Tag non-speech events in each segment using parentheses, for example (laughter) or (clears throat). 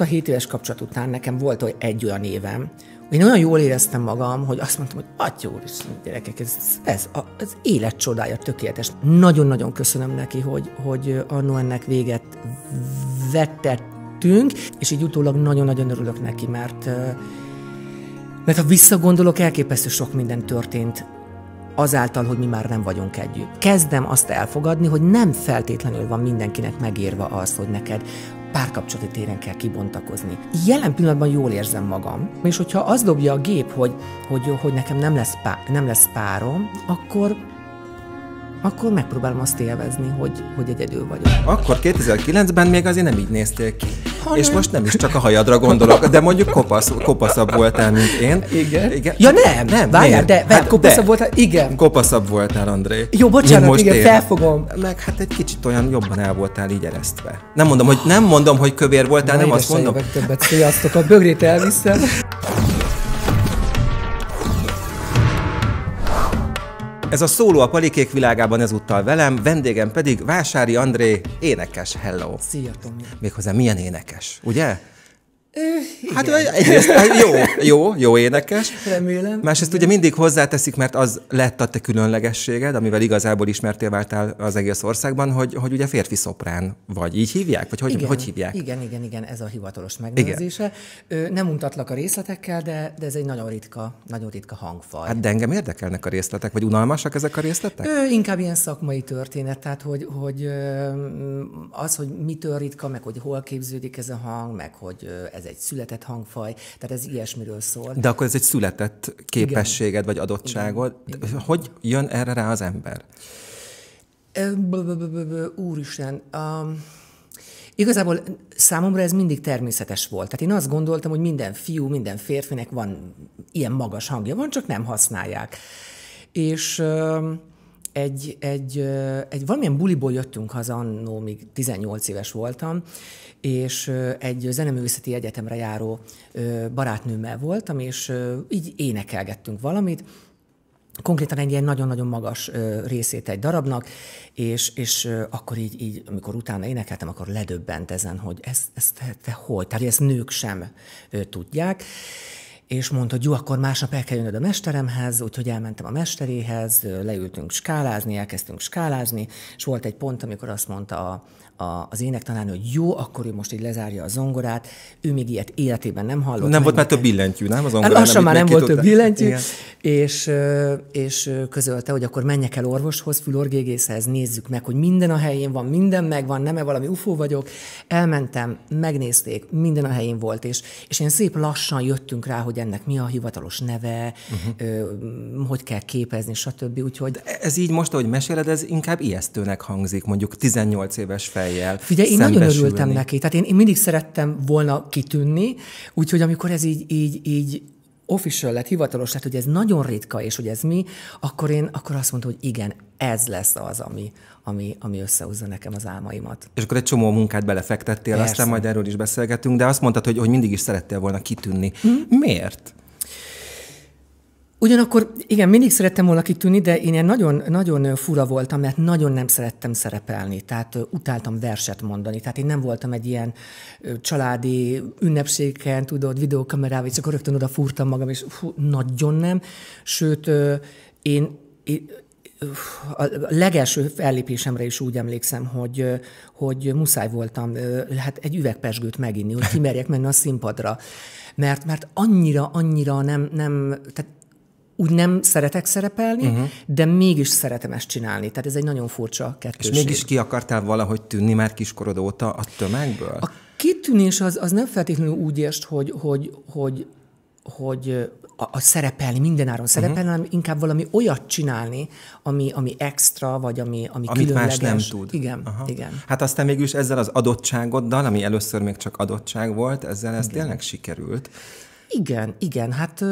A 7 éves kapcsolat után nekem volt hogy egy olyan évem, hogy én olyan jól éreztem magam, hogy azt mondtam, hogy atyó, is, gyerekek, ez, ez, a, az élet csodája tökéletes. Nagyon-nagyon köszönöm neki, hogy, hogy annó ennek véget vettettünk, és így utólag nagyon-nagyon örülök neki, mert, mert ha visszagondolok, elképesztő sok minden történt azáltal, hogy mi már nem vagyunk együtt. Kezdem azt elfogadni, hogy nem feltétlenül van mindenkinek megírva az, hogy neked párkapcsolati téren kell kibontakozni. Jelen pillanatban jól érzem magam, és hogyha az dobja a gép, hogy, hogy, hogy nekem nem lesz, pá, nem lesz párom, akkor akkor megpróbálom azt élvezni, hogy, hogy egyedül vagyok. Akkor 2009-ben még azért nem így néztél ki. Hanem. És most nem is csak a hajadra gondolok, de mondjuk kopasz, kopaszabb voltál, mint én. Igen. igen. Ja nem, nem várjál, de, hát, kopaszabb de. voltál, igen. Kopaszabb voltál, André. Jó, bocsánat, most igen, én. felfogom. Meg hát egy kicsit olyan jobban el voltál így eresztve. Nem mondom, hogy, nem mondom, hogy kövér voltál, Na, nem azt mondom. Többet, sziasztok, a bögrét elviszem. Ez a szóló a palikék világában ezúttal velem, vendégem pedig Vásári André, énekes, hello. Szia, Tomi. Méghozzá milyen énekes, ugye? hát igen. egyrészt (laughs) hát jó, jó, jó énekes. Remélem. Másrészt ugye mindig hozzáteszik, mert az lett a te különlegességed, amivel igazából ismertél váltál az egész országban, hogy, hogy ugye férfi szoprán vagy. Így hívják? Vagy hogy, igen, hogy hívják? Igen, igen, igen, ez a hivatalos megnevezése. nem mutatlak a részletekkel, de, de ez egy nagyon ritka, nagyon ritka hangfaj. Hát de engem érdekelnek a részletek, vagy unalmasak ezek a részletek? Ö, inkább ilyen szakmai történet, tehát hogy, hogy az, hogy mitől ritka, meg hogy hol képződik ez a hang, meg hogy ez ez egy született hangfaj, tehát ez ilyesmiről szól. De akkor ez egy született képességed Igen. vagy adottságod. Igen. Igen. Hogy jön erre rá az ember? Úristen, Igazából számomra ez mindig természetes volt. Tehát én azt gondoltam, hogy minden fiú, minden férfinek van ilyen magas hangja, van, csak nem használják. És egy, egy, egy valamilyen buliból jöttünk haza, annó még 18 éves voltam, és egy zeneművészeti egyetemre járó barátnőmmel voltam, és így énekelgettünk valamit, konkrétan egy ilyen nagyon-nagyon magas részét egy darabnak, és, és akkor így, így, amikor utána énekeltem, akkor ledöbbent ezen, hogy ezt, ez te, te hogy, tehát ezt nők sem tudják, és mondta, hogy jó, akkor másnap el kell jönnöd a mesteremhez, úgyhogy elmentem a mesteréhez, leültünk skálázni, elkezdtünk skálázni, és volt egy pont, amikor azt mondta a, a, az ének talán, hogy jó, akkor ő most így lezárja a zongorát, ő még ilyet életében nem hallott. Nem volt már több billentyű, nem? Hát az zongorán, lassan már nem volt több billentyű, és, és közölte, hogy akkor menjek el orvoshoz, fülorgégészhez, nézzük meg, hogy minden a helyén van, minden megvan, nem-e valami ufó vagyok. Elmentem, megnézték, minden a helyén volt, és, és én szép lassan jöttünk rá, hogy ennek mi a hivatalos neve, uh-huh. ö, hogy kell képezni, stb. Úgyhogy... De ez így most, ahogy meséled, ez inkább ijesztőnek hangzik, mondjuk 18 éves fel fejjel. Figyelj, én nagyon örültem neki, tehát én, én mindig szerettem volna kitűnni, úgyhogy amikor ez így, így, így official lett, hivatalos lett, hogy ez nagyon ritka, és hogy ez mi, akkor én akkor azt mondtam, hogy igen, ez lesz az, ami, ami, ami összehozza nekem az álmaimat. És akkor egy csomó munkát belefektettél, Persze. aztán majd erről is beszélgetünk, de azt mondtad, hogy, hogy mindig is szerettél volna kitűnni. Hm? Miért? Ugyanakkor, igen, mindig szerettem volna kitűnni, de én ilyen nagyon, nagyon fura voltam, mert nagyon nem szerettem szerepelni, tehát utáltam verset mondani, tehát én nem voltam egy ilyen családi ünnepségen, tudod, videókamerával, és akkor rögtön oda furtam magam, és fú, nagyon nem, sőt, én, én a legelső fellépésemre is úgy emlékszem, hogy, hogy muszáj voltam hát egy üvegpesgőt meginni, hogy kimerjek menni a színpadra. Mert, mert annyira, annyira nem, nem tehát úgy nem szeretek szerepelni, uh-huh. de mégis szeretem ezt csinálni. Tehát ez egy nagyon furcsa kettőség. És mégis ki akartál valahogy tűnni már kiskorod óta a tömegből? A kitűnés az, az nem feltétlenül úgy ért, hogy, hogy, hogy, hogy a, a szerepelni, mindenáron mhm. szerepelni, uh-huh. hanem inkább valami olyat csinálni, ami, ami extra, vagy ami, ami Amit különleges. más nem tud. Igen, Aha. igen. Hát aztán mégis ezzel az adottságoddal, ami először még csak adottság volt, ezzel ez tényleg sikerült. Igen, igen, hát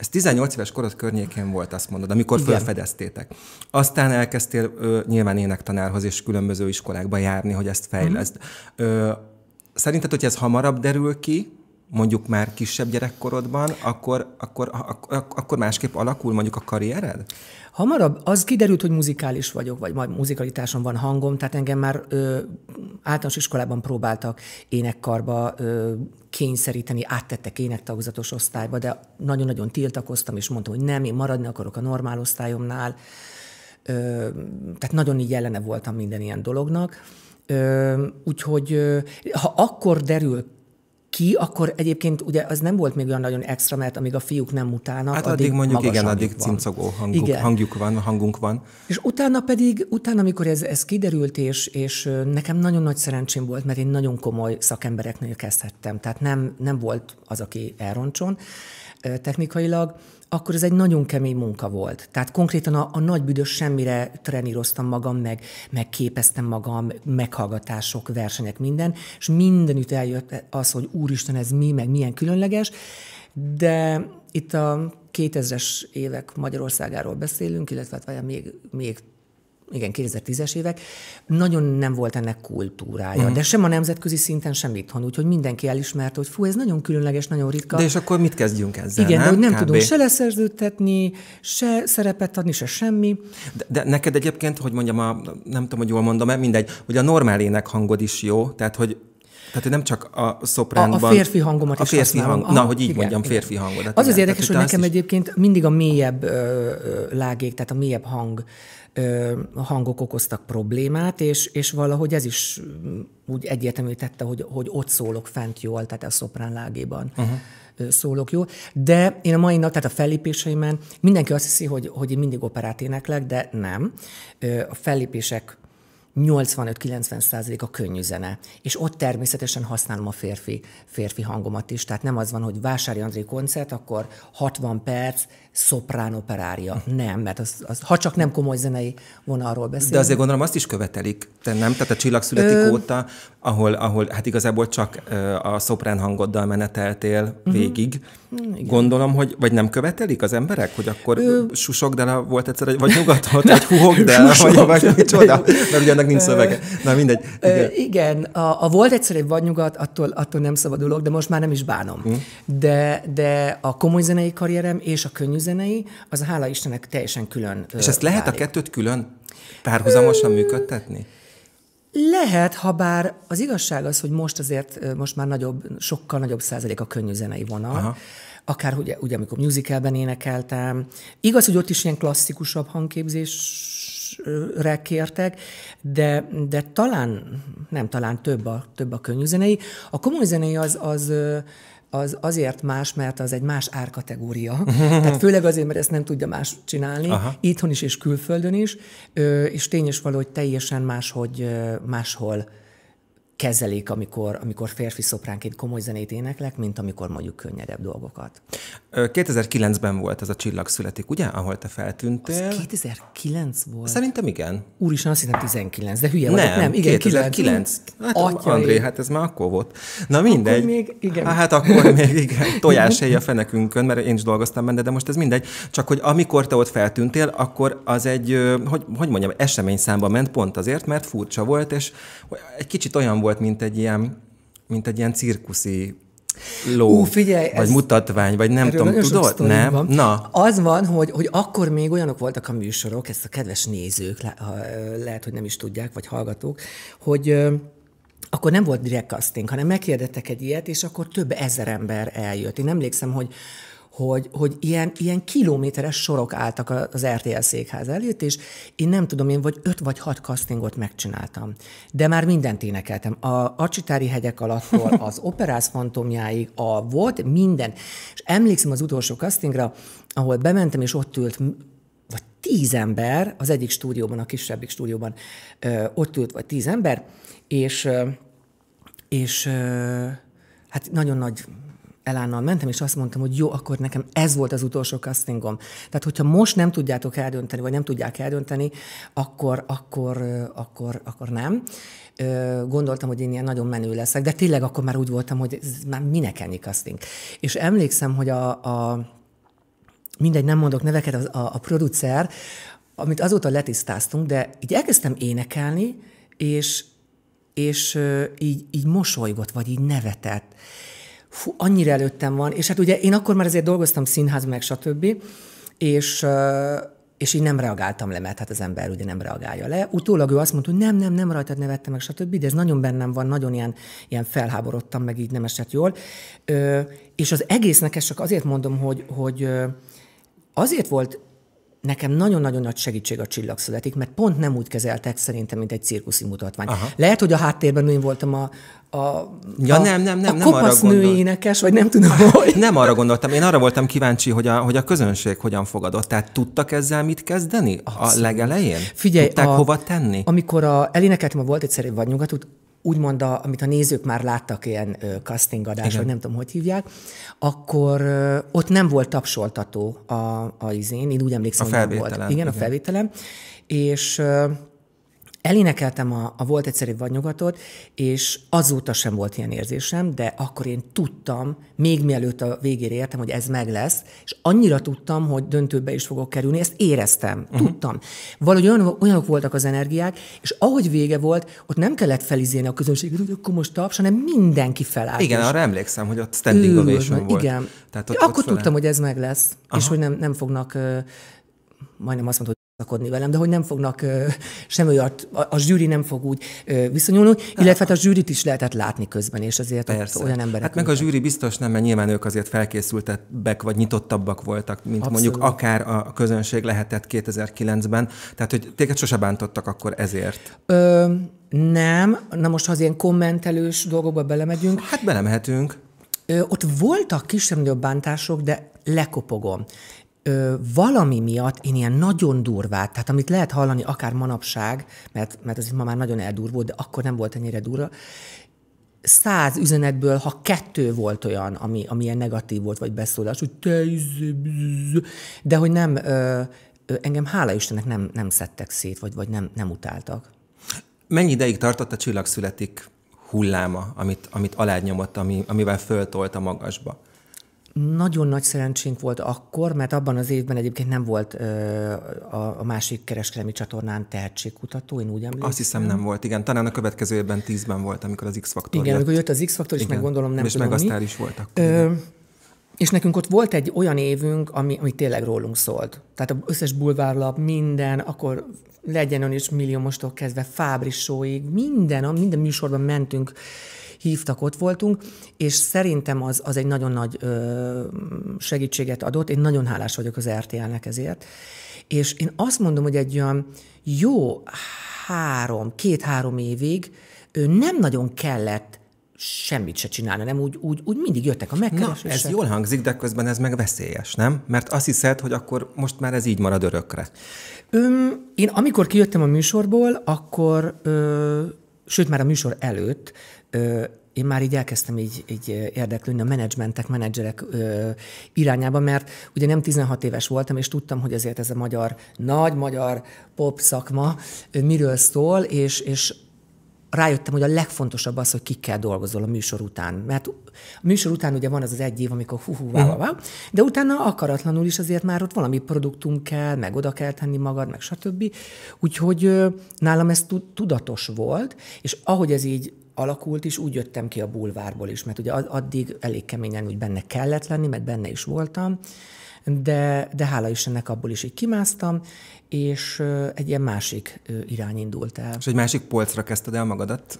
ez 18 éves korod környékén volt, azt mondod, amikor Igen. felfedeztétek. Aztán elkezdtél ö, nyilván énektanárhoz és különböző iskolákba járni, hogy ezt fejleszd. Mm. Ö, szerinted, hogy ez hamarabb derül ki, mondjuk már kisebb gyerekkorodban, akkor, akkor, ak, akkor másképp alakul mondjuk a karriered? Hamarabb az kiderült, hogy muzikális vagyok, vagy majd muzikalitáson van hangom, tehát engem már ö, általános iskolában próbáltak énekkarba ö, kényszeríteni, áttettek énektagozatos osztályba, de nagyon-nagyon tiltakoztam, és mondtam, hogy nem, én maradni akarok a normál osztályomnál. Ö, tehát nagyon így ellene voltam minden ilyen dolognak. Ö, úgyhogy ö, ha akkor derül ki, akkor egyébként ugye az nem volt még olyan nagyon extra, mert amíg a fiúk nem mutálnak, hát addig, addig mondjuk igen, addig cincogó hanguk, igen. hangjuk van, hangunk van. És utána pedig, utána amikor ez, ez kiderült, és, és nekem nagyon nagy szerencsém volt, mert én nagyon komoly szakembereknél kezdhettem, tehát nem, nem volt az, aki elroncson technikailag, akkor ez egy nagyon kemény munka volt. Tehát konkrétan a, a nagy büdös semmire treníroztam magam, meg, meg képeztem magam, meghallgatások, versenyek, minden, és mindenütt eljött az, hogy úristen, ez mi, meg milyen különleges, de itt a 2000-es évek Magyarországáról beszélünk, illetve hát még, még igen, 2010-es évek, nagyon nem volt ennek kultúrája, uh-huh. de sem a nemzetközi szinten, sem itthon, úgyhogy mindenki elismerte, hogy fú, ez nagyon különleges, nagyon ritka. De és akkor mit kezdjünk ezzel? Igen, nem? de hogy nem Kb. tudunk se leszerződtetni, se szerepet adni, se semmi. De, de neked egyébként, hogy mondjam, a, nem tudom, hogy jól mondom-e, mindegy, hogy a normál ének hangod is jó, tehát hogy tehát nem csak a szopránban... A, a férfi hangomat a férfi is férfi hang, Na, hogy így igen, mondjam, férfi igen. hangodat. Az igen. az érdekes, tehát, hogy nekem is... egyébként mindig a mélyebb ö, ö, lágék, tehát a mélyebb hang hangok okoztak problémát, és, és valahogy ez is mm, úgy egyértelmű tette, hogy, hogy ott szólok fent jól, tehát a szoprán lágéban uh-huh. szólok jó, De én a mai nap, tehát a fellépéseimen mindenki azt hiszi, hogy, hogy én mindig operát éneklek, de nem. A fellépések 85-90 a könnyű zene. És ott természetesen használom a férfi, férfi hangomat is. Tehát nem az van, hogy Vásári André koncert, akkor 60 perc szoprán operária Nem, mert az, az, ha csak nem komoly zenei vonalról beszélünk. De azért gondolom azt is követelik, te nem? Tehát a csillag születik Ö... óta, ahol, ahol hát igazából csak a szoprán hangoddal meneteltél uh-huh. végig. Mm, igen. Gondolom, hogy vagy nem követelik az emberek, hogy akkor Ö... el, volt egyszer, vagy nyugatot, vagy huhogdela, vagy, vagy micsoda, mert ugye annak nincs szövege. Na mindegy. Igen, Ö, igen a, a volt egyszer egy vagy nyugat, attól, attól nem szabadulok, de most már nem is bánom. Hm. De, de a komoly zenei karrierem és a könnyű zenei, az hála Istennek teljesen külön. És ezt lehet válik. a kettőt külön párhuzamosan működtetni? Lehet, ha bár az igazság az, hogy most azért most már nagyobb, sokkal nagyobb százalék a könnyű zenei vonal. Aha akár ugye, ugye amikor musicalben énekeltem. Igaz, hogy ott is ilyen klasszikusabb hangképzésre kértek, de, de talán, nem, talán több a, több a könnyű zenei. A komoly zenei az, az az azért más, mert az egy más árkategória. Mhm. Tehát főleg azért, mert ezt nem tudja más csinálni, Aha. itthon is és külföldön is, és tény is hogy teljesen máshogy máshol kezelik, amikor, amikor férfi szopránként komoly zenét éneklek, mint amikor mondjuk könnyedebb dolgokat. 2009-ben volt ez a csillag születik, ugye? Ahol te feltűntél. Az 2009 volt? Szerintem igen. is, azt hiszem 19, de hülye nem, vagyok. Nem, igen, 2009. 2009. Hát, André, hát ez már akkor volt. Na mindegy. Akkor még, igen. Hát, hát akkor még, igen. Tojás a fenekünkön, mert én is dolgoztam benne, de most ez mindegy. Csak hogy amikor te ott feltűntél, akkor az egy, hogy, hogy mondjam, esemény számba ment pont azért, mert furcsa volt, és egy kicsit olyan volt, volt, mint egy ilyen, mint egy ilyen cirkuszi ló, Ú, figyelj, vagy ez... mutatvány, vagy nem Erről tudom, tudod? Nem? Van. Na. Az van, hogy, hogy akkor még olyanok voltak a műsorok, ezt a kedves nézők le, ha, lehet, hogy nem is tudják, vagy hallgatók, hogy akkor nem volt direkt casting, hanem megkérdettek egy ilyet, és akkor több ezer ember eljött. Én emlékszem, hogy hogy, hogy ilyen, ilyen kilométeres sorok álltak az RTL székház előtt, és én nem tudom, én vagy öt vagy hat castingot megcsináltam. De már mindent énekeltem. A Acsitári hegyek alattól, (laughs) az operáz fantomjáig, a volt minden. És emlékszem az utolsó castingra, ahol bementem, és ott ült vagy tíz ember, az egyik stúdióban, a kisebbik stúdióban ö, ott ült, vagy tíz ember, és, ö, és ö, hát nagyon nagy Elánnal mentem, és azt mondtam, hogy jó, akkor nekem ez volt az utolsó castingom. Tehát, hogyha most nem tudjátok eldönteni, vagy nem tudják eldönteni, akkor, akkor, akkor, akkor nem. Gondoltam, hogy én ilyen nagyon menő leszek, de tényleg akkor már úgy voltam, hogy ez már minek ennyi casting. És emlékszem, hogy a, a mindegy, nem mondok neveket, a, a, a producer, amit azóta letisztáztunk, de így elkezdtem énekelni, és, és így, így mosolygott, vagy így nevetett fú, annyira előttem van, és hát ugye én akkor már azért dolgoztam színház, meg stb., és és így nem reagáltam le, mert hát az ember ugye nem reagálja le. Utólag ő azt mondta, hogy nem, nem, nem rajtad nevettem meg, stb., de ez nagyon bennem van, nagyon ilyen, ilyen felháborodtam, meg így nem esett jól. és az egésznek ezt csak azért mondom, hogy, hogy azért volt nekem nagyon-nagyon nagy segítség a csillag születik, mert pont nem úgy kezeltek szerintem, mint egy cirkuszi mutatvány. Aha. Lehet, hogy a háttérben én voltam a, a, ja, a, nem, nem, nem, a nem arra női énekes, vagy nem tudom, (laughs) hogy. Nem arra gondoltam. Én arra voltam kíváncsi, hogy a, hogy a közönség hogyan fogadott. Tehát tudtak ezzel mit kezdeni Azt a legelején? Figyelj, Tudták a, hova tenni? Amikor a, elénekeltem a Volt egyszerű egy vadnyugatot, úgymond, a, amit a nézők már láttak, ilyen ö, castingadás, vagy nem tudom, hogy hívják, akkor ott nem volt tapsoltató a, a izén, én úgy emlékszem, a hogy nem volt. Igen, Igen, a felvételem. És ö, Elénekeltem a, a Volt egyszerű vagy nyugatot, és azóta sem volt ilyen érzésem, de akkor én tudtam, még mielőtt a végére értem, hogy ez meg lesz, és annyira tudtam, hogy döntőbe is fogok kerülni, ezt éreztem, uh-huh. tudtam. Valahogy olyan, olyanok voltak az energiák, és ahogy vége volt, ott nem kellett felizélni a közönséget, hogy akkor most taps, hanem mindenki felállt. Igen, arra emlékszem, hogy ott standing Ő, ovation volt. Igen. Tehát ott, akkor ott tudtam, hogy ez meg lesz, Aha. és hogy nem, nem fognak majdnem azt mondta, szakodni velem, de hogy nem fognak sem olyat, a, a zsűri nem fog úgy viszonyulni, illetve hát a zsűrit is lehetett látni közben, és azért Persze. Ott olyan emberek. Hát meg ültek. a zsűri biztos nem, mert nyilván ők azért felkészültebbek vagy nyitottabbak voltak, mint Abszolút. mondjuk akár a közönség lehetett 2009-ben. Tehát, hogy téged sose bántottak akkor ezért. Ö, nem, na most ha az ilyen kommentelős dolgokba belemegyünk. Hát belemehetünk. Ö, ott voltak kisebb-nagyobb bántások, de lekopogom ö, valami miatt én ilyen nagyon durvát, tehát amit lehet hallani akár manapság, mert, mert ez ma már nagyon eldurvult, de akkor nem volt ennyire durva, száz üzenetből, ha kettő volt olyan, ami, ami ilyen negatív volt, vagy beszólás, hogy te de hogy nem, ö, engem hála Istennek nem, nem szedtek szét, vagy, vagy nem, nem utáltak. Mennyi ideig tartott a csillag születik hulláma, amit, amit alád nyomott, ami, amivel föltolt a magasba? Nagyon nagy szerencsénk volt akkor, mert abban az évben egyébként nem volt ö, a, a másik kereskedelmi csatornán tehetségkutató, én úgy emlékszem. Azt hiszem nem volt, igen. Talán a következő évben tízben volt, amikor az X-faktor Igen, lett. amikor jött az X-faktor, és meg gondolom nem És tudom meg aztán is volt akkor. Ö, és nekünk ott volt egy olyan évünk, ami, ami tényleg rólunk szólt. Tehát az összes bulvárlap, minden, akkor legyen ön is milliómostól kezdve Fábrisóig, minden, minden műsorban mentünk hívtak, ott voltunk, és szerintem az, az egy nagyon nagy ö, segítséget adott. Én nagyon hálás vagyok az RTL-nek ezért. És én azt mondom, hogy egy olyan jó három, két-három évig ő nem nagyon kellett semmit se csinálna, nem úgy, úgy, úgy mindig jöttek a megkeresések. Na, ez jól hangzik, de közben ez meg veszélyes, nem? Mert azt hiszed, hogy akkor most már ez így marad örökre. Öm, én amikor kijöttem a műsorból, akkor ö, sőt már a műsor előtt én már így elkezdtem így, így érdeklődni a menedzsmentek, menedzserek ö, irányába, mert ugye nem 16 éves voltam, és tudtam, hogy ezért ez a magyar, nagy magyar pop szakma ö, miről szól, és, és rájöttem, hogy a legfontosabb az, hogy kikkel dolgozol a műsor után. Mert a műsor után ugye van az az egy év, amikor hú, hú vá, vá, vá, mhm. de utána akaratlanul is azért már ott valami produktum kell, meg oda kell tenni magad, meg stb. Úgyhogy ö, nálam ez tudatos volt, és ahogy ez így alakult, és úgy jöttem ki a bulvárból is, mert ugye addig elég keményen úgy benne kellett lenni, mert benne is voltam, de, de hála ennek abból is így kimásztam, és egy ilyen másik irány indult el. És egy másik polcra kezdted el magadat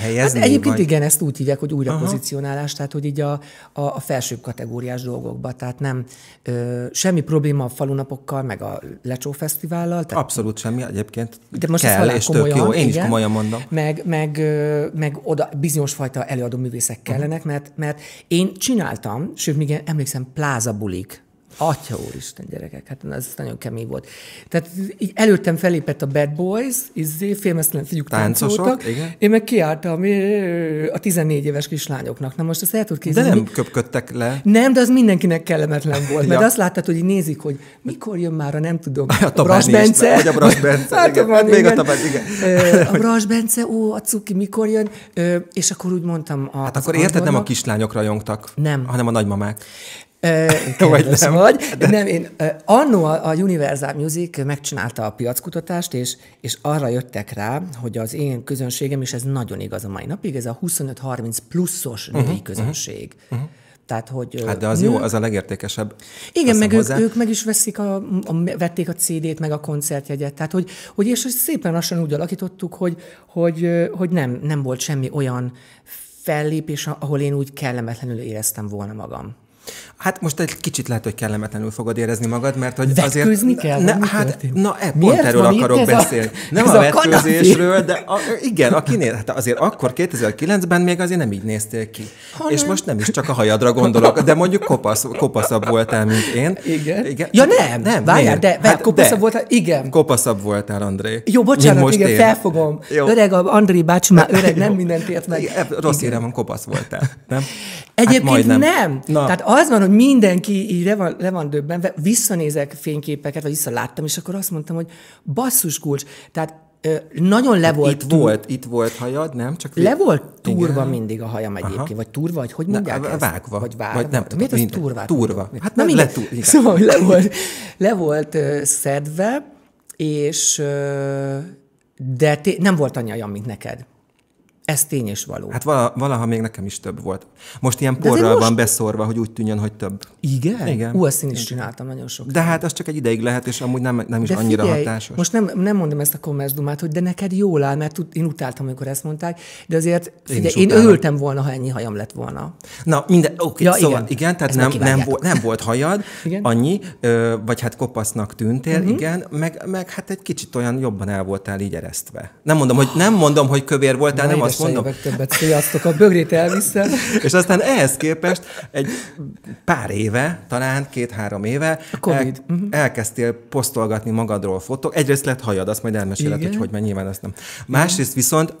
helyezni? Hát egyébként vagy... igen, ezt úgy hívják, hogy újra Aha. pozícionálás, tehát hogy így a, a, a felsőbb kategóriás dolgokba, tehát nem ö, semmi probléma a falunapokkal, meg a Lecsó Fesztivállal. Tehát... Abszolút semmi egyébként. De most kell, és komolyan, tök jó, én igen, is komolyan mondom. Meg, meg, ö, meg oda bizonyos fajta előadó művészek kellenek, uh-huh. mert, mert én csináltam, sőt, még emlékszem, plázabulik Atya úristen, gyerekek, hát ez nagyon kemény volt. Tehát így előttem felépett a Bad Boys, izzé, félmeztelen fiúk táncoltak. Én meg kiálltam a 14 éves kislányoknak. Na most ezt el tud kézni. De nem köpködtek le. Nem, de az mindenkinek kellemetlen volt. Mert ja. azt láttad, hogy így nézik, hogy mikor jön már a nem tudom, a, a Brass Bence. Vagy a Brass Bence, hát, igen. Van, Még igen. a Tabán, igen. A Brass (laughs) Bence, ó, a cuki, mikor jön? És akkor úgy mondtam. A, hát akkor érted, nem a kislányok rajongtak, nem. hanem a nagymamák. (laughs) vagy nem. vagy. De... Nem, én, annó a Universal Music megcsinálta a piackutatást, és, és arra jöttek rá, hogy az én közönségem, és ez nagyon igaz a mai napig, ez a 25-30 pluszos mhm, női uh-huh, közönség. Uh-huh, uh-huh. Tehát, hogy hát de az nő... jó, az a legértékesebb. Igen, meg hozzá. ők, ők meg is veszik a, a, vették a CD-t, meg a koncertjegyet. Tehát, hogy, hogy és szépen lassan úgy alakítottuk, hogy, hogy, hogy nem, nem volt semmi olyan fellépés, ahol én úgy kellemetlenül éreztem volna magam. Hát most egy kicsit lehet, hogy kellemetlenül fogod érezni magad, mert hogy vetkőzni azért... Vetkőzni kell? Ne, hát, na, e, pont erről akarok akarok beszélni. A, nem a, a vetkőzésről, de a, igen, a kinél, hát azért akkor 2009-ben még azért nem így néztél ki. Ha És nem. most nem is csak a hajadra gondolok, de mondjuk kopasz, kopaszabb voltál, mint én. Igen. igen. Ja nem, nem várjál, de, hát, kopaszabb de. voltál, igen. Kopaszabb voltál, André. Jó, bocsánat, most igen, én. felfogom. Jó. Öreg, André bácsi már (laughs) öreg, nem mindent ért meg. Rossz érem, kopasz voltál, nem? Hát Egyébként nem. Tehát az van, hogy mindenki így le van, le van döbbenve, visszanézek fényképeket, vagy visszaláttam, és akkor azt mondtam, hogy basszus kulcs. Tehát nagyon le hát volt. Itt túl... volt, itt volt hajad, nem? Csak le volt turva igen. mindig a hajam egyébként, Aha. vagy turva, vagy hogy mondják Na, ezt? Vágva. Vagy vágva. Vagy nem tudom, Miért minden. az turva? Turva. Hát nem le, tú, Szóval le volt, le volt ö, szedve, és Ö, de té- nem volt annyi olyan, mint neked. Ez tény és való. Hát vala, valaha még nekem is több volt. Most ilyen porral most... van beszorva, hogy úgy tűnjön, hogy több. Igen? Igen. Ú, ezt én is csináltam nagyon sok. De hát az csak egy ideig lehet, és amúgy nem, nem is de annyira figyelj, hatásos. Most nem, nem mondom ezt a kommerzdumát, hogy de neked jól áll, mert én utáltam, amikor ezt mondták, de azért figyelj, én, én öltem volna, ha ennyi hajam lett volna. Na, minden, oké, okay, ja, szóval igen, igen tehát nem, nem, volt, nem volt hajad, (laughs) igen? annyi, ö, vagy hát kopasznak tűntél, uh-huh. igen, meg, meg hát egy kicsit olyan jobban el voltál így eresztve. Nem mondom, hogy, nem mondom, hogy kövér voltál, nem az most mondom. többet, sziasztok, a bögrét elviszem. és aztán ehhez képest egy pár éve, talán két-három éve el, mhm. elkezdtél posztolgatni magadról fotók. Egyrészt lett hajad, azt majd elmeséled, Igen. hogy hogy, mert nyilván azt nem. Másrészt viszont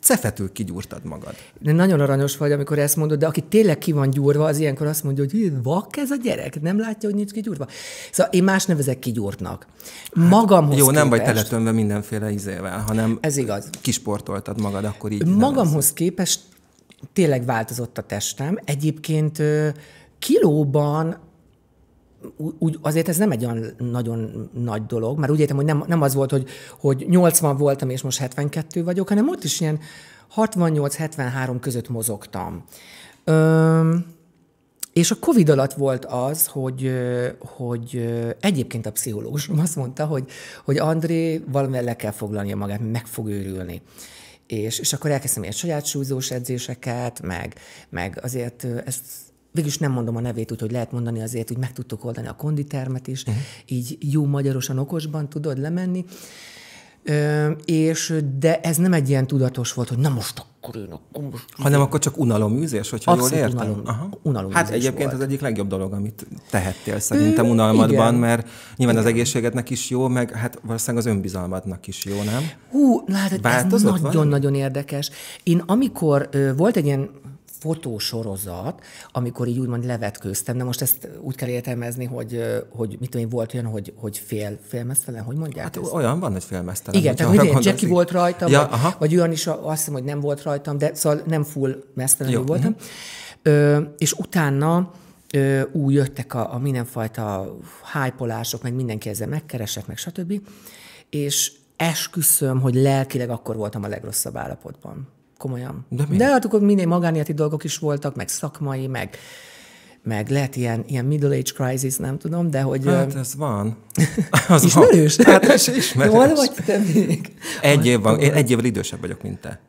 cefetül kigyúrtad magad. De nagyon aranyos vagy, amikor ezt mondod, de aki tényleg ki van gyúrva, az ilyenkor azt mondja, hogy vak ez a gyerek, nem látja, hogy nincs kigyúrva. Szóval én más nevezek kigyúrtnak. Hát, Magamhoz Jó, nem képest, vagy teletömve mindenféle izével, hanem ez igaz. kisportoltad magad, akkor így. Magamhoz nevezem. képest tényleg változott a testem. Egyébként kilóban úgy, azért ez nem egy olyan nagyon nagy dolog, mert úgy értem, hogy nem, nem az volt, hogy, hogy 80 voltam, és most 72 vagyok, hanem ott is ilyen 68-73 között mozogtam. Öm, és a Covid alatt volt az, hogy, hogy egyébként a pszichológusom azt mondta, hogy, hogy André valamivel le kell foglalnia magát, meg fog őrülni. És, és akkor elkezdtem ilyen saját súlyzós edzéseket, meg, meg azért ezt végülis nem mondom a nevét, úgyhogy lehet mondani azért, hogy meg tudtuk oldani a konditermet is, uh-huh. így jó magyarosan, okosban tudod lemenni. Ö, és, de ez nem egy ilyen tudatos volt, hogy na most akkor én akkor most... Hanem akkor csak unaloműzés, hogyha Abszolút jól értem. Unalom, Aha. unalom hát egyébként volt. az egyik legjobb dolog, amit tehettél szerintem unalmadban, Igen. mert nyilván Igen. az egészségednek is jó, meg hát valószínűleg az önbizalmadnak is jó, nem? Hú, hát ez nagyon-nagyon érdekes. Én amikor ö, volt egy ilyen fotósorozat, amikor így úgymond levetkőztem. Na most ezt úgy kell értelmezni, hogy, hogy mit tudom én, volt olyan, hogy, hogy fél, félmeztelen, hogy mondják? Hát ezt? olyan van, hogy félmeztelen. Igen, tehát hogy én Jackie volt rajta, ja, vagy, vagy olyan is, azt hiszem, hogy nem volt rajtam, de szóval nem full mesztelen Jó. voltam. Uh-huh. Ö, és utána ö, úgy jöttek a, a mindenfajta hájpolások, meg mindenki ezzel megkeresett, meg stb. És esküszöm, hogy lelkileg akkor voltam a legrosszabb állapotban. Komolyan. De, De hát akkor minél magánéleti dolgok is voltak, meg szakmai, meg meg lehet ilyen, ilyen middle age crisis, nem tudom, de hogy... Hát ez van. (laughs) Az ismerős? Van. Hát ez ismerős. Jól vagy te még? Egy, év van, én egy évvel idősebb vagyok, mint te.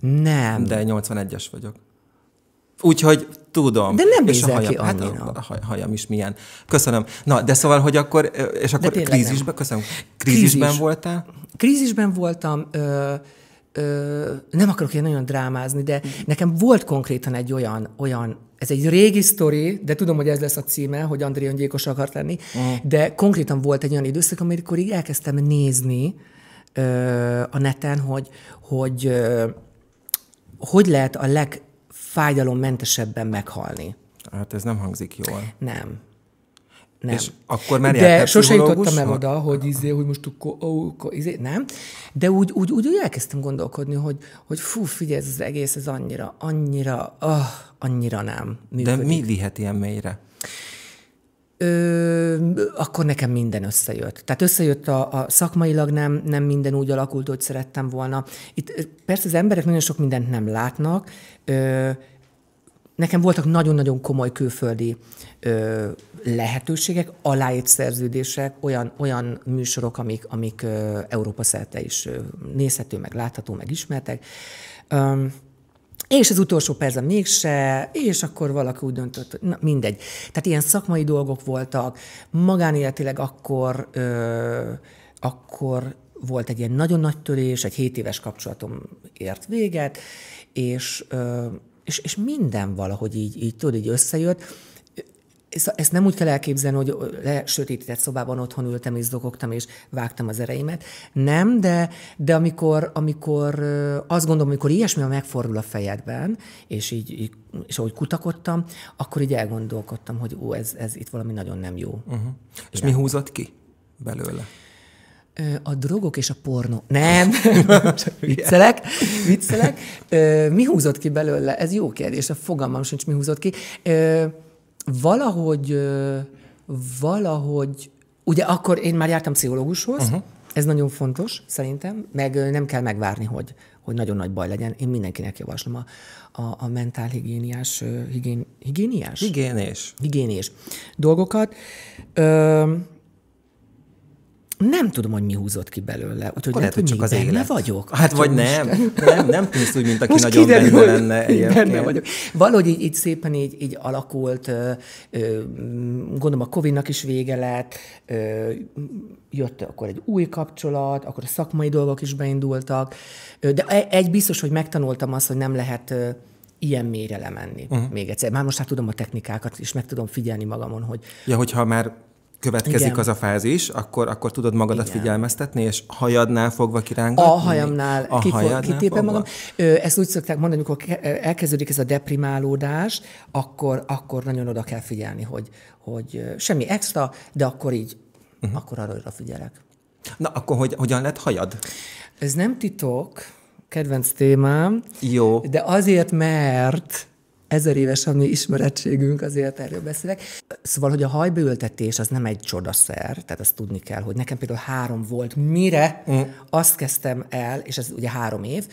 Nem. De 81-es vagyok. Úgyhogy tudom. De nem és a hajam, ki hát a, a hajam is milyen. Köszönöm. Na, de szóval, hogy akkor, és akkor krízisben, nem. köszönöm, krízisben Krízis. voltál? Krízisben voltam, ö, ö, nem akarok én nagyon drámázni, de nekem volt konkrétan egy olyan, olyan ez egy régi sztori, de tudom, hogy ez lesz a címe, hogy André gyilkos akart lenni, uh-huh. de konkrétan volt egy olyan időszak, amikor így elkezdtem nézni ö, a neten, hogy hogy, ö, hogy lehet a legfájdalommentesebben meghalni. Hát ez nem hangzik jól. Nem. Nem. És akkor már De sose jutottam el oda, hogy, izé, hogy most ko, ó, ko, izé, nem. De úgy, úgy, úgy, úgy elkezdtem gondolkodni, hogy, hogy fú, figyelj, ez az egész, ez annyira, annyira, oh, annyira nem működik. De mi vihet ilyen mélyre? Ö, akkor nekem minden összejött. Tehát összejött a, a szakmailag nem, nem minden úgy alakult, hogy szerettem volna. Itt persze az emberek nagyon sok mindent nem látnak, ö, Nekem voltak nagyon-nagyon komoly külföldi ö, lehetőségek, aláírt szerződések, olyan, olyan műsorok, amik, amik ö, Európa szerte is ö, nézhető, meg látható, meg ismertek. Ö, és az utolsó percben mégse, és akkor valaki úgy döntött, hogy na, mindegy. Tehát ilyen szakmai dolgok voltak, magánéletileg akkor, ö, akkor volt egy ilyen nagyon nagy törés, egy hét éves kapcsolatom ért véget, és ö, és, és minden valahogy így, így tudod, így összejött, ezt nem úgy kell elképzelni, hogy lesötétített szobában otthon ültem és zokogtam, és vágtam az ereimet. Nem, de, de amikor, amikor azt gondolom, amikor ilyesmi megfordul a fejedben, és így, és ahogy kutakodtam, akkor így elgondolkodtam, hogy ó, ez, ez itt valami nagyon nem jó. Uh-huh. És mi húzott ki belőle? A drogok és a pornó. Nem, (laughs) viccelek, viccelek. Mi húzott ki belőle? Ez jó kérdés, a fogalmam sincs, mi húzott ki. Valahogy, valahogy, ugye akkor én már jártam pszichológushoz, uh-huh. ez nagyon fontos szerintem, meg nem kell megvárni, hogy, hogy nagyon nagy baj legyen. Én mindenkinek javaslom a, a, a mentál higiéniás, higién, higiéniás? Higiénés. Higiénés dolgokat. Ö, nem tudom, hogy mi húzott ki belőle. Úgyhogy lehet, hogy csak az élet. vagyok. Hát, hát vagy nem. Nem, nem tűnsz úgy, mint aki Most nagyon kiderül, benne lenne. Benne vagyok. Valahogy így, így szépen így, így alakult. Ö, ö, gondolom a COVID-nak is vége lett. Ö, jött akkor egy új kapcsolat, akkor a szakmai dolgok is beindultak. De e, egy biztos, hogy megtanultam azt, hogy nem lehet ilyen mélyre lemenni. Uh-huh. Még egyszer. Már most már hát tudom a technikákat, és meg tudom figyelni magamon, hogy... Ja, hogyha már következik Igen. az a fázis, akkor, akkor tudod magadat Igen. figyelmeztetni, és hajadnál fogva kirángatni? A hajamnál, a kifo- hajadnál kitépem magam. Ö, ezt úgy szokták mondani, amikor elkezdődik ez a deprimálódás, akkor, akkor nagyon oda kell figyelni, hogy, hogy semmi extra, de akkor így, uh-huh. akkor arra oda figyelek. Na, akkor hogy, hogyan lett hajad? Ez nem titok, kedvenc témám. Jó. De azért, mert ezer éves a mi ismerettségünk, azért erről beszélek. Szóval, hogy a hajbeültetés az nem egy csodaszer, tehát azt tudni kell, hogy nekem például három volt, mire mm. azt kezdtem el, és ez ugye három év,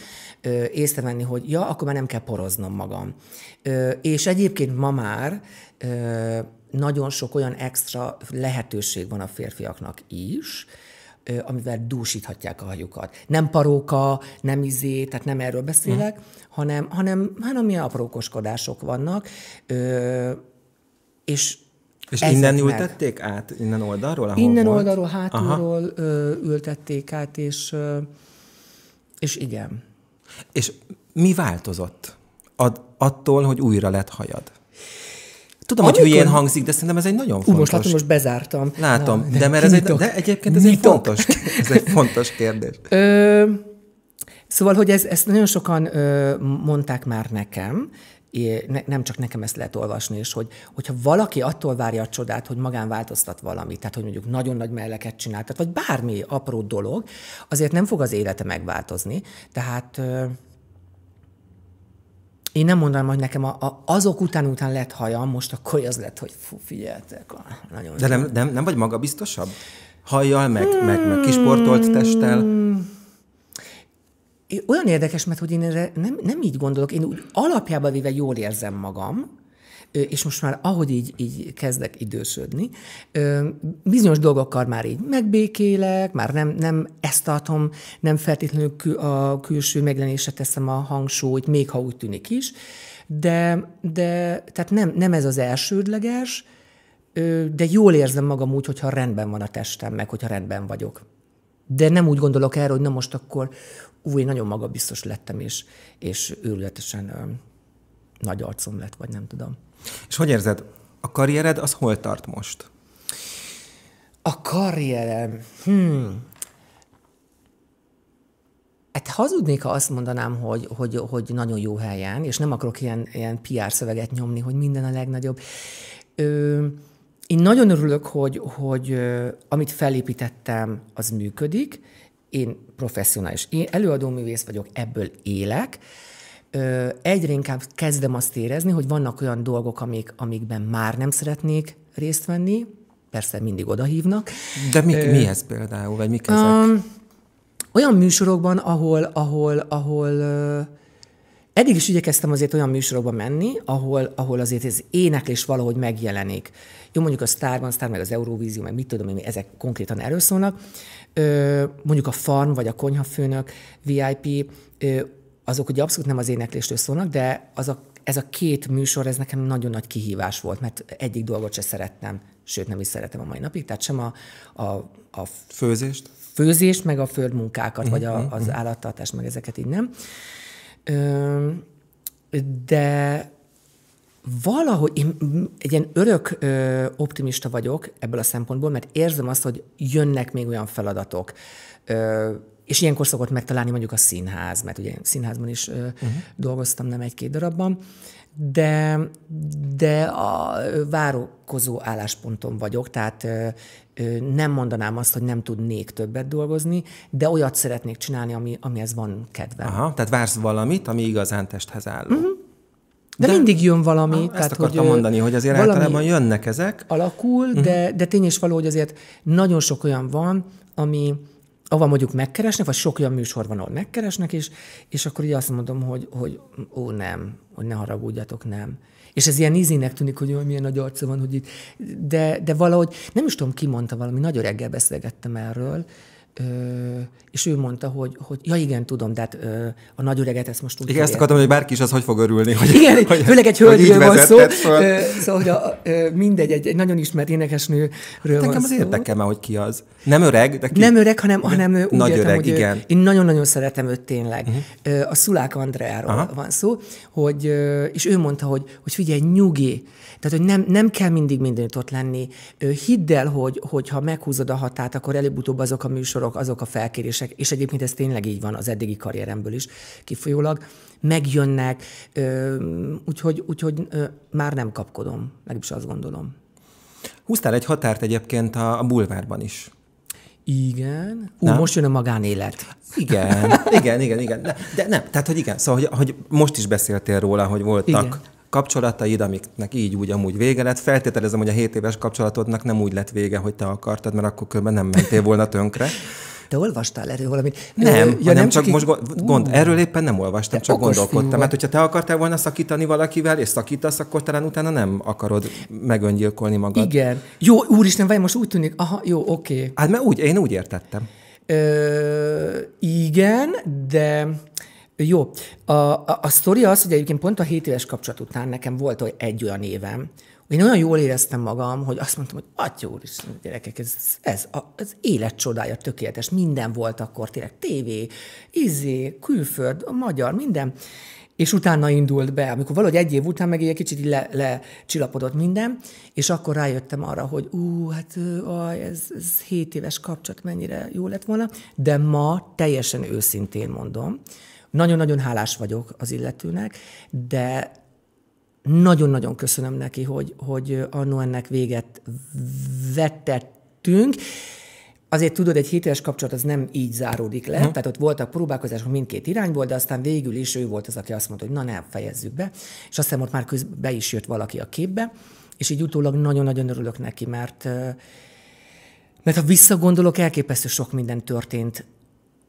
észrevenni, hogy ja, akkor már nem kell poroznom magam. és egyébként ma már nagyon sok olyan extra lehetőség van a férfiaknak is, amivel dúsíthatják a hajukat. Nem paróka, nem izé, tehát nem erről beszélek, mm. hanem, hanem, hanem ilyen aprókoskodások vannak, ö, és és Ezek innen ültették át, innen oldalról? Ahol innen volt? oldalról, hátulról ö, ültették át, és, ö, és igen. És mi változott Ad, attól, hogy újra lett hajad? Tudom, Amikor... hogy hülyén hangzik, de szerintem ez egy nagyon fontos. Ú, most látom, most bezártam. Látom, Na, de mert ez egy, de egyébként ez egy fontos, ez egy fontos kérdés. Ö, szóval, hogy ez, ezt nagyon sokan ö, mondták már nekem, ne, nem csak nekem ezt lehet olvasni, és hogy, hogyha valaki attól várja a csodát, hogy magán változtat valamit, tehát hogy mondjuk nagyon nagy melleket csinált, vagy bármi apró dolog, azért nem fog az élete megváltozni. Tehát én nem mondanám, hogy nekem a, a, azok után után lett hajam, most akkor az lett, hogy fú, figyeltek. Ah, nagyon De nem, nem, nem vagy magabiztosabb? Hajjal, meg, hmm. meg, meg kisportolt hmm. testtel? Olyan érdekes, mert hogy én erre nem, nem így gondolok. Én úgy alapjában véve jól érzem magam, és most már ahogy így, így kezdek idősödni, bizonyos dolgokkal már így megbékélek, már nem, nem ezt tartom, nem feltétlenül a külső megjelenésre teszem a hangsúlyt, még ha úgy tűnik is, de, de tehát nem, nem ez az elsődleges, de jól érzem magam úgy, hogyha rendben van a testem, meg hogyha rendben vagyok. De nem úgy gondolok erről, hogy na most akkor új, nagyon magabiztos lettem, és, és őrületesen nagy arcom lett, vagy nem tudom. És hogy érzed, a karriered az hol tart most? A karrierem? Hmm. Hát hazudnék, ha azt mondanám, hogy, hogy, hogy nagyon jó helyen, és nem akarok ilyen, ilyen PR szöveget nyomni, hogy minden a legnagyobb. Ö, én nagyon örülök, hogy, hogy amit felépítettem, az működik. Én professzionális én előadó művész vagyok, ebből élek egyre inkább kezdem azt érezni, hogy vannak olyan dolgok, amik, amikben már nem szeretnék részt venni, persze mindig odahívnak. De mi, mi ez például, vagy mik ezek? Um, olyan műsorokban, ahol, ahol, ahol Eddig is igyekeztem azért olyan műsorokba menni, ahol, ahol azért ének éneklés valahogy megjelenik. Jó, mondjuk a van, Star, meg az Eurovízió, meg mit tudom én, ezek konkrétan erről szólnak. Ö, mondjuk a Farm, vagy a Konyhafőnök, VIP, ö, azok ugye abszolút nem az énekléstől szólnak, de az a, ez a két műsor, ez nekem nagyon nagy kihívás volt, mert egyik dolgot se szerettem, sőt nem is szeretem a mai napig, tehát sem a, a, a főzést, főzést, meg a földmunkákat, uh-huh, vagy a, mhm, az uh-huh. állattartást, meg ezeket így nem. Ö, de valahogy én egy ilyen örök ö, optimista vagyok ebből a szempontból, mert érzem azt, hogy jönnek még olyan feladatok, ö, és ilyenkor szokott megtalálni mondjuk a színház, mert ugye színházban is uh-huh. dolgoztam, nem egy-két darabban, de, de a várokozó állásponton vagyok, tehát nem mondanám azt, hogy nem tudnék többet dolgozni, de olyat szeretnék csinálni, ami, amihez van kedvem. Aha, tehát vársz valamit, ami igazán testhez álló. Uh-huh. De, de mindig jön valami. Ah, tehát, ezt akartam hogy, mondani, hogy azért általában jönnek ezek. Alakul, uh-huh. de, mhm. de tény és való, hogy azért nagyon sok olyan van, ami, ahova mondjuk megkeresnek, vagy sok olyan műsor van, ahol megkeresnek is, és akkor így azt mondom, hogy, hogy ó, nem, hogy ne haragudjatok, nem. És ez ilyen ízinek tűnik, hogy, milyen nagy arca van, hogy itt, de, de valahogy, nem is tudom, ki mondta valami, nagy reggel beszélgettem erről, Ö, és ő mondta, hogy, hogy ja igen, tudom, de hát ö, a nagy öreget ezt most úgy... Igen, ezt akartam, hogy bárki is az hogy fog örülni. Hogy, igen, (laughs) hogy, főleg egy hölgyről van szó. Ö, szóval, hogy a, ö, mindegy, egy, egy nagyon ismert énekesnőről hát van Nekem az érdekel már, hogy ki az. Nem öreg, de ki... Nem öreg, hanem, hanem igen. úgy Nagy értem, öreg, hogy igen. Ő, én nagyon-nagyon szeretem őt tényleg. Uh-huh. A Szulák Andreáról Aha. van szó, hogy, és ő mondta, hogy, hogy figyelj, nyugi, tehát, hogy nem, nem kell mindig mindenütt ott lenni. Hidd el, hogy, hogy ha meghúzod a hatát, akkor előbb-utóbb azok a műsorok, műsorok, azok a felkérések, és egyébként ez tényleg így van az eddigi karrieremből is kifolyólag, megjönnek, úgyhogy, úgyhogy már nem kapkodom, is azt gondolom. Húztál egy határt egyébként a, a bulvárban is. Igen. Ú, most jön a magánélet. Igen, (laughs) igen, igen, igen. De, de nem, tehát hogy igen, szóval, hogy, hogy most is beszéltél róla, hogy voltak igen kapcsolataid, amiknek így úgy amúgy vége lett. Feltételezem, hogy a 7 éves kapcsolatodnak nem úgy lett vége, hogy te akartad, mert akkor körben nem mentél volna tönkre. Te (laughs) olvastál erről valamit? Nem, ja, hanem nem csak, csak most gond, uh, erről éppen nem olvastam, csak gondolkodtam. Mert hogyha te akartál volna szakítani valakivel, és szakítasz, akkor talán utána nem akarod megöngyilkolni magad. Igen. Jó, úristen, vagy most úgy tűnik, aha, jó, oké. Okay. Hát mert úgy, én úgy értettem. Ö, igen, de jó. A, a, a sztori az, hogy egyébként pont a 7 éves kapcsolat után nekem volt hogy egy olyan évem, én olyan jól éreztem magam, hogy azt mondtam, hogy atya úr is, gyerekek, ez, ez a, az élet csodája tökéletes, minden volt akkor, tényleg tévé, izé, külföld, a magyar, minden. És utána indult be, amikor valahogy egy év után meg egy kicsit le, lecsillapodott minden, és akkor rájöttem arra, hogy ú, hát aj, ez, ez 7 éves kapcsolat mennyire jó lett volna, de ma teljesen őszintén mondom, nagyon-nagyon hálás vagyok az illetőnek, de nagyon-nagyon köszönöm neki, hogy, hogy annó ennek véget vetettünk. Azért tudod, egy hétes kapcsolat az nem így záródik le, uh-huh. tehát ott voltak próbálkozások mindkét irányból, de aztán végül is ő volt az, aki azt mondta, hogy na ne, fejezzük be, és azt ott már közben be is jött valaki a képbe, és így utólag nagyon-nagyon örülök neki, mert mert ha visszagondolok, elképesztő sok minden történt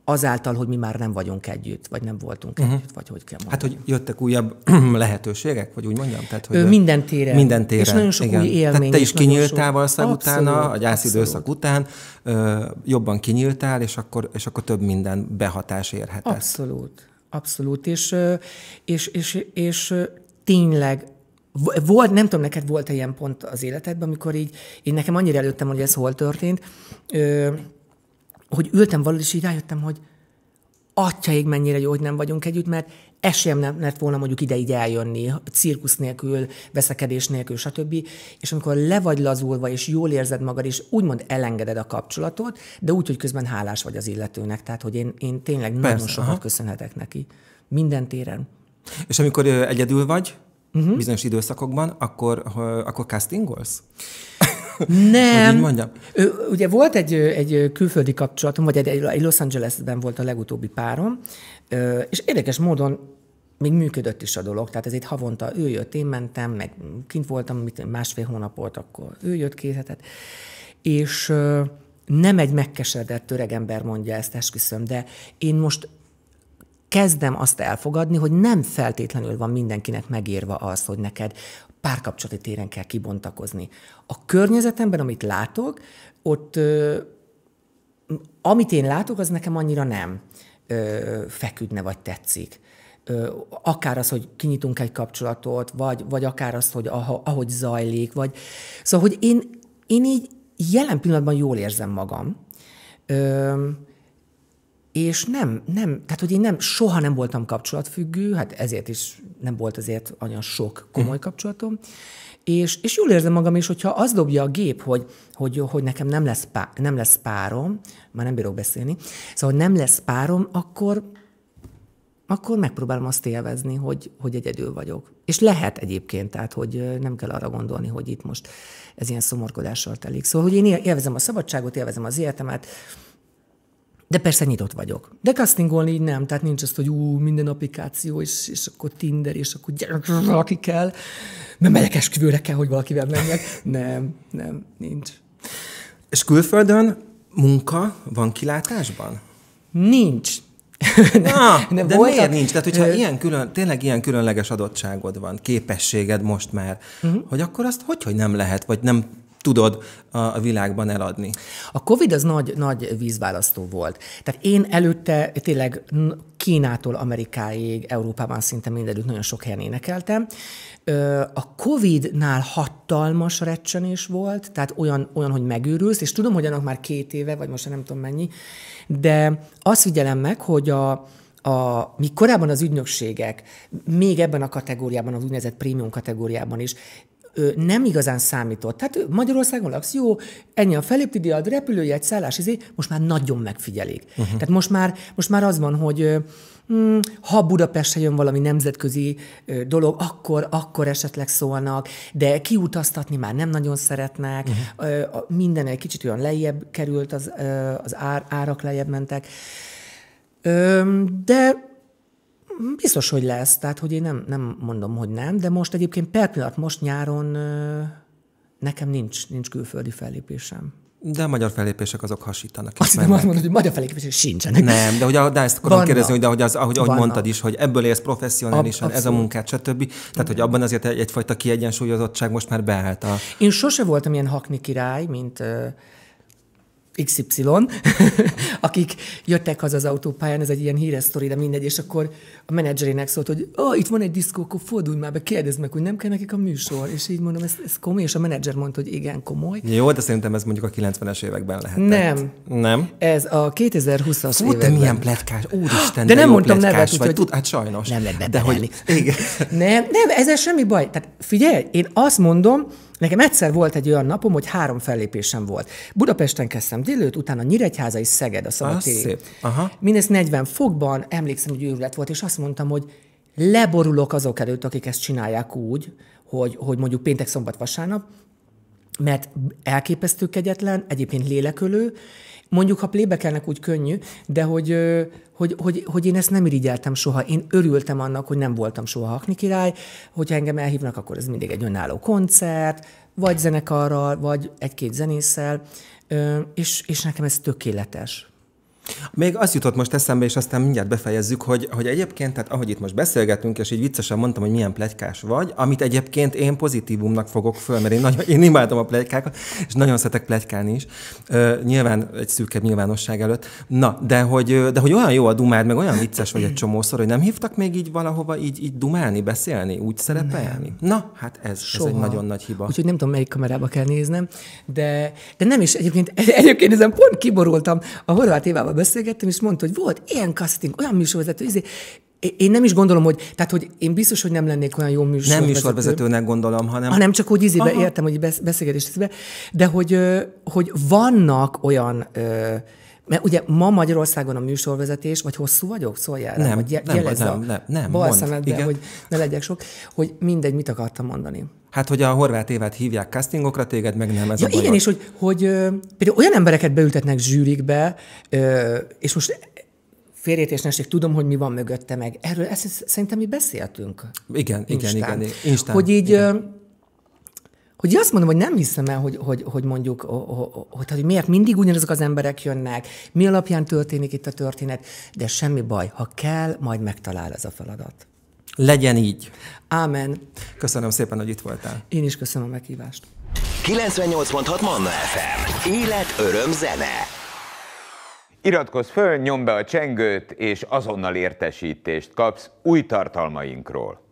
azáltal, hogy mi már nem vagyunk együtt, vagy nem voltunk uh-huh. együtt, vagy hogy kell mondani. Hát, hogy jöttek újabb (clears throat) lehetőségek, vagy úgy mondjam? Tehát, hogy minden téren. Minden téren. És nagyon sok igen. új élmény. Tehát te is kinyíltál valószínűleg utána, a időszak után, ö, jobban kinyíltál, és akkor, és akkor több minden behatás érhet. Abszolút. Abszolút. És, és, és, és tényleg volt, nem tudom, neked volt-e ilyen pont az életedben, amikor így, én nekem annyira előttem, hogy ez hol történt, ö, hogy ültem valahogy, és így rájöttem, hogy atyaig mennyire jó, hogy nem vagyunk együtt, mert esélyem nem lett volna mondjuk ide így eljönni, cirkusz nélkül, veszekedés nélkül, stb. És amikor le vagy lazulva, és jól érzed magad, és úgymond elengeded a kapcsolatot, de úgy, hogy közben hálás vagy az illetőnek. Tehát, hogy én, én tényleg Persze, nagyon sokat aha. köszönhetek neki. Minden téren. És amikor egyedül vagy, uh-huh. bizonyos időszakokban, akkor, akkor castingolsz? Nem. Hogy mondjam. Ő, ugye volt egy, egy külföldi kapcsolatom, vagy egy, egy Los Angelesben volt a legutóbbi párom, és érdekes módon még működött is a dolog, tehát ez egy havonta ő jött, én mentem, meg kint voltam mit, másfél hónapot, akkor ő jött két hetet, és nem egy megkeseredett öregember ember mondja ezt, esküszöm, de én most kezdem azt elfogadni, hogy nem feltétlenül van mindenkinek megírva az, hogy neked párkapcsolati téren kell kibontakozni. A környezetemben, amit látok, ott ö, amit én látok, az nekem annyira nem ö, feküdne vagy tetszik akár az, hogy kinyitunk egy kapcsolatot, vagy, vagy akár az, hogy aha, ahogy zajlik, vagy... Szóval, hogy én, én így jelen pillanatban jól érzem magam. Ö, és nem, nem, tehát hogy én nem, soha nem voltam kapcsolatfüggő, hát ezért is nem volt azért olyan sok komoly hm. kapcsolatom, és, és jól érzem magam is, hogyha az dobja a gép, hogy, hogy, hogy nekem nem lesz, pá, nem lesz párom, már nem bírok beszélni, szóval nem lesz párom, akkor, akkor megpróbálom azt élvezni, hogy, hogy egyedül vagyok. És lehet egyébként, tehát hogy nem kell arra gondolni, hogy itt most ez ilyen szomorkodással telik. Szóval, hogy én élvezem a szabadságot, élvezem az életemet, de persze nyitott vagyok. De castingolni így nem, tehát nincs az, hogy ú, minden applikáció, és, és akkor Tinder, és akkor gyerek, valaki kell, mert melegesküvőre kell, hogy valakivel menjek. Nem, nem, nincs. És külföldön munka van kilátásban? Nincs. (laughs) Ah, Na, de voltak? miért nincs? Tehát, hogyha ö... ilyen külön, tényleg ilyen különleges adottságod van, képességed most már, uh-huh. hogy akkor azt hogy, hogy nem lehet, vagy nem tudod a világban eladni. A COVID az nagy, nagy vízválasztó volt. Tehát én előtte tényleg Kínától Amerikáig, Európában szinte mindenütt nagyon sok helyen énekeltem. A Covid-nál hatalmas recsenés volt, tehát olyan, olyan, hogy megőrülsz, és tudom, hogy annak már két éve, vagy most nem tudom mennyi, de azt figyelem meg, hogy a, a, mi korábban az ügynökségek, még ebben a kategóriában, az úgynevezett prémium kategóriában is nem igazán számított. Tehát Magyarországon laksz, jó, ennyi a felépti a repülőjegy, szállás, izé, most már nagyon megfigyelik. Uh-huh. Tehát most már, most már az van, hogy hm, ha Budapestre jön valami nemzetközi dolog, akkor, akkor esetleg szólnak, de kiutaztatni már nem nagyon szeretnek, uh-huh. minden egy kicsit olyan lejjebb került, az, az ár, árak lejjebb mentek. De Biztos, hogy lesz. Tehát, hogy én nem, nem mondom, hogy nem, de most egyébként per pillanat, most nyáron nekem nincs, nincs külföldi fellépésem. De a magyar fellépések azok hasítanak. Azt hiszem, azt mondod, hogy magyar fellépések sincsenek. Nem, de, hogy a, de ezt (laughs) akarom kérdezni, hogy de, hogy az, ahogy, ahogy mondtad is, hogy ebből élsz professzionálisan, Ab, ez a munkát, stb. Tehát, Igen. hogy abban azért egyfajta kiegyensúlyozottság most már beállt a... Én sose voltam ilyen hakni király, mint XY, (laughs) akik jöttek haza az autópályán, ez egy ilyen híres sztori, de mindegy, és akkor a menedzserének szólt, hogy oh, itt van egy diszkó, akkor fordulj már be, kérdezd meg, hogy nem kell nekik a műsor. És így mondom, ez, ez komoly, és a menedzser mondta, hogy igen, komoly. Jó, de szerintem ez mondjuk a 90-es években lehet. Nem. Nem? Ez a 2020-as években. de milyen pletkás, úristen, de, de nem mondtam nevet, vagy, hogy... tud, hát sajnos. Nem lehet de hogy, igen. Nem, nem, ezzel semmi baj. Tehát figyelj, én azt mondom, Nekem egyszer volt egy olyan napom, hogy három fellépésem volt. Budapesten kezdtem délőtt, utána Nyíregyháza és Szeged a szabadtéri. Ah, 40 fokban, emlékszem, hogy őrület volt, és azt mondtam, hogy leborulok azok előtt, akik ezt csinálják úgy, hogy, hogy mondjuk péntek, szombat, vasárnap, mert elképesztő kegyetlen, egyébként lélekölő, Mondjuk, ha plébekelnek úgy könnyű, de hogy, hogy, hogy, hogy én ezt nem irigyeltem soha. Én örültem annak, hogy nem voltam soha hakni király, hogyha engem elhívnak, akkor ez mindig egy önálló koncert, vagy zenekarral, vagy egy-két zenésszel, és, és nekem ez tökéletes. Még az jutott most eszembe, és aztán mindjárt befejezzük, hogy, hogy egyébként, tehát ahogy itt most beszélgetünk, és így viccesen mondtam, hogy milyen plegykás vagy, amit egyébként én pozitívumnak fogok föl, mert én, nagyon, én imádom a plegykákat, és nagyon szeretek plegykálni is. Ö, nyilván egy szűkebb nyilvánosság előtt. Na, de hogy, de hogy olyan jó a dumád, meg olyan vicces vagy egy csomószor, hogy nem hívtak még így valahova így, így dumálni, beszélni, úgy szerepelni? Nem. Na, hát ez, Soha. ez egy nagyon nagy hiba. Úgyhogy nem tudom, melyik kamerába kell néznem, de, de nem is egyébként, (laughs) egyébként ezen pont kiborultam a horvát évába beszélgettem, és mondta, hogy volt ilyen casting, olyan műsorvezető, izé, én nem is gondolom, hogy, tehát, hogy én biztos, hogy nem lennék olyan jó műsorvezető. Nem műsorvezetőnek gondolom, hanem... Hanem csak úgy izébe Aha. értem, hogy beszélgetést be, de hogy, hogy vannak olyan mert ugye ma Magyarországon a műsorvezetés, vagy hosszú vagyok, szóljál nem, rá, vagy nem, nem, nem, nem, nem, nem, nem, nem, mondd, szemedbe, hogy ne legyek sok, hogy mindegy, mit akartam mondani. Hát, hogy a horvát évet hívják castingokra, téged meg nem ez ja, a bajod. igen, és hogy, hogy például olyan embereket beültetnek zsűrikbe, és most félértésnesség, tudom, hogy mi van mögötte meg. Erről ezt szerintem mi beszéltünk. Igen, Instán. igen, igen. Instán. Hogy így... Igen. Hogy azt mondom, hogy nem hiszem el, hogy, hogy, hogy mondjuk, hogy, hogy miért mindig ugyanazok az emberek jönnek, mi alapján történik itt a történet, de semmi baj, ha kell, majd megtalál ez a feladat. Legyen így. Ámen. Köszönöm szépen, hogy itt voltál. Én is köszönöm a meghívást. 98.6 Manna FM. Élet, öröm, zene. Iratkozz föl, nyomd be a csengőt, és azonnal értesítést kapsz új tartalmainkról.